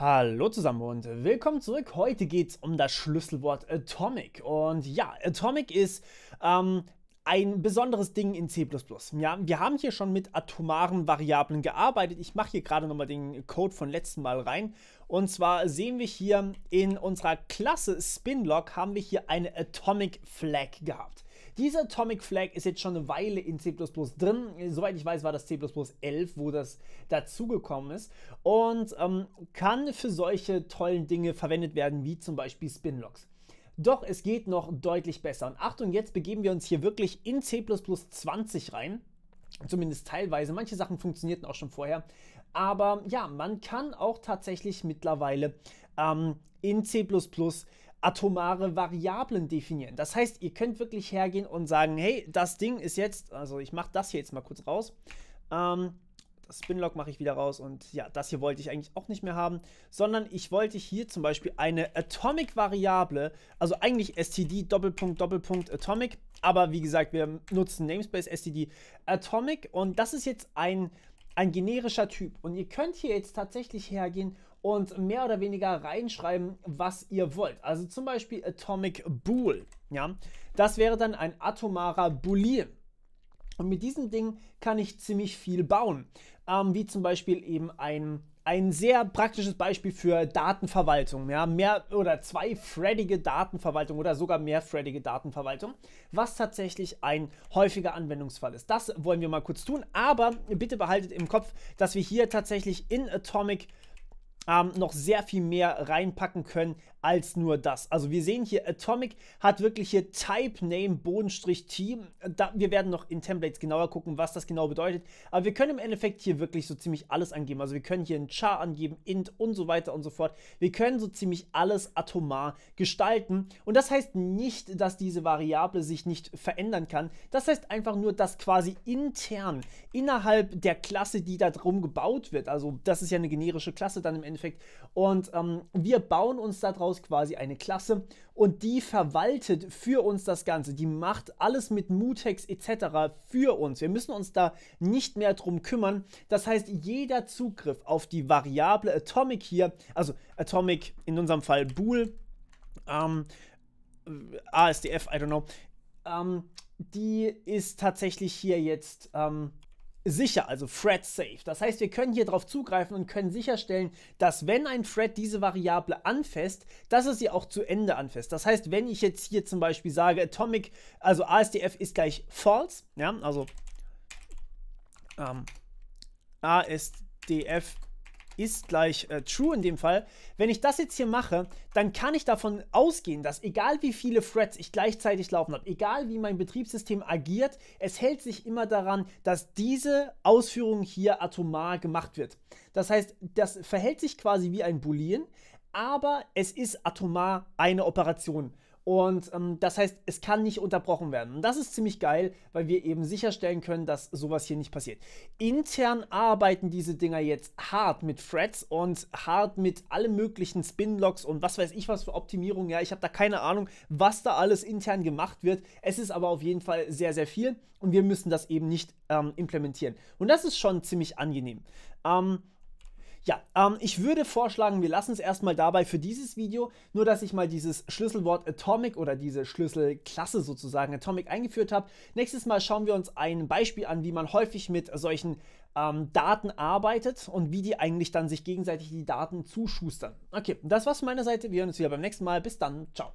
Hallo zusammen und willkommen zurück. Heute geht es um das Schlüsselwort Atomic. Und ja, Atomic ist ähm, ein besonderes Ding in C++. Ja, wir haben hier schon mit atomaren Variablen gearbeitet. Ich mache hier gerade nochmal den Code von letzten Mal rein. Und zwar sehen wir hier in unserer Klasse SpinLock haben wir hier eine Atomic Flag gehabt. Dieser Atomic Flag ist jetzt schon eine Weile in C++ drin. Soweit ich weiß, war das C++ 11, wo das dazugekommen ist. Und ähm, kann für solche tollen Dinge verwendet werden, wie zum Beispiel Spinlocks. Doch es geht noch deutlich besser. Und Achtung, jetzt begeben wir uns hier wirklich in C++ 20 rein. Zumindest teilweise. Manche Sachen funktionierten auch schon vorher. Aber ja, man kann auch tatsächlich mittlerweile ähm, in C++ atomare Variablen definieren. Das heißt, ihr könnt wirklich hergehen und sagen, hey, das Ding ist jetzt, also ich mache das hier jetzt mal kurz raus. Ähm, das Spinlock mache ich wieder raus und ja, das hier wollte ich eigentlich auch nicht mehr haben, sondern ich wollte hier zum Beispiel eine Atomic-Variable, also eigentlich std Doppelpunkt Doppelpunkt Atomic, aber wie gesagt, wir nutzen Namespace std Atomic und das ist jetzt ein, ein generischer Typ und ihr könnt hier jetzt tatsächlich hergehen und und mehr oder weniger reinschreiben, was ihr wollt. Also zum Beispiel Atomic Bool. Ja? Das wäre dann ein atomarer Boolean. Und mit diesem Ding kann ich ziemlich viel bauen. Ähm, wie zum Beispiel eben ein, ein sehr praktisches Beispiel für Datenverwaltung. Ja? Mehr oder zwei freddige Datenverwaltung oder sogar mehrfredige Datenverwaltung, was tatsächlich ein häufiger Anwendungsfall ist. Das wollen wir mal kurz tun. Aber bitte behaltet im Kopf, dass wir hier tatsächlich in Atomic ähm, noch sehr viel mehr reinpacken können als nur das. Also wir sehen hier, Atomic hat wirklich hier Type Name Bodenstrich Team. Da, wir werden noch in Templates genauer gucken, was das genau bedeutet. Aber wir können im Endeffekt hier wirklich so ziemlich alles angeben. Also wir können hier ein Char angeben, Int und so weiter und so fort. Wir können so ziemlich alles atomar gestalten. Und das heißt nicht, dass diese Variable sich nicht verändern kann. Das heißt einfach nur, dass quasi intern innerhalb der Klasse, die da drum gebaut wird, also das ist ja eine generische Klasse dann im Endeffekt. Und ähm, wir bauen uns daraus quasi eine Klasse und die verwaltet für uns das Ganze. Die macht alles mit Mutex etc. für uns. Wir müssen uns da nicht mehr drum kümmern. Das heißt, jeder Zugriff auf die Variable Atomic hier, also Atomic in unserem Fall bool, ähm, ASDF, I don't know, ähm, die ist tatsächlich hier jetzt ähm, sicher, also Thread Safe. Das heißt, wir können hier drauf zugreifen und können sicherstellen, dass wenn ein Thread diese Variable anfasst, dass es sie auch zu Ende anfasst. Das heißt, wenn ich jetzt hier zum Beispiel sage, Atomic, also ASDF ist gleich false, ja, also ähm, ASDF ist gleich äh, true in dem Fall. Wenn ich das jetzt hier mache, dann kann ich davon ausgehen, dass egal wie viele Threads ich gleichzeitig laufen habe, egal wie mein Betriebssystem agiert, es hält sich immer daran, dass diese Ausführung hier atomar gemacht wird. Das heißt, das verhält sich quasi wie ein Boolean, aber es ist atomar eine Operation. Und ähm, das heißt, es kann nicht unterbrochen werden. Und das ist ziemlich geil, weil wir eben sicherstellen können, dass sowas hier nicht passiert. Intern arbeiten diese Dinger jetzt hart mit Threads und hart mit allen möglichen Spinlocks und was weiß ich was für Optimierungen. Ja, ich habe da keine Ahnung, was da alles intern gemacht wird. Es ist aber auf jeden Fall sehr, sehr viel und wir müssen das eben nicht ähm, implementieren. Und das ist schon ziemlich angenehm. Ähm, ja, ähm, ich würde vorschlagen, wir lassen es erstmal dabei für dieses Video, nur dass ich mal dieses Schlüsselwort Atomic oder diese Schlüsselklasse sozusagen Atomic eingeführt habe. Nächstes Mal schauen wir uns ein Beispiel an, wie man häufig mit solchen ähm, Daten arbeitet und wie die eigentlich dann sich gegenseitig die Daten zuschustern. Okay, das war's von meiner Seite. Wir hören uns wieder beim nächsten Mal. Bis dann. Ciao.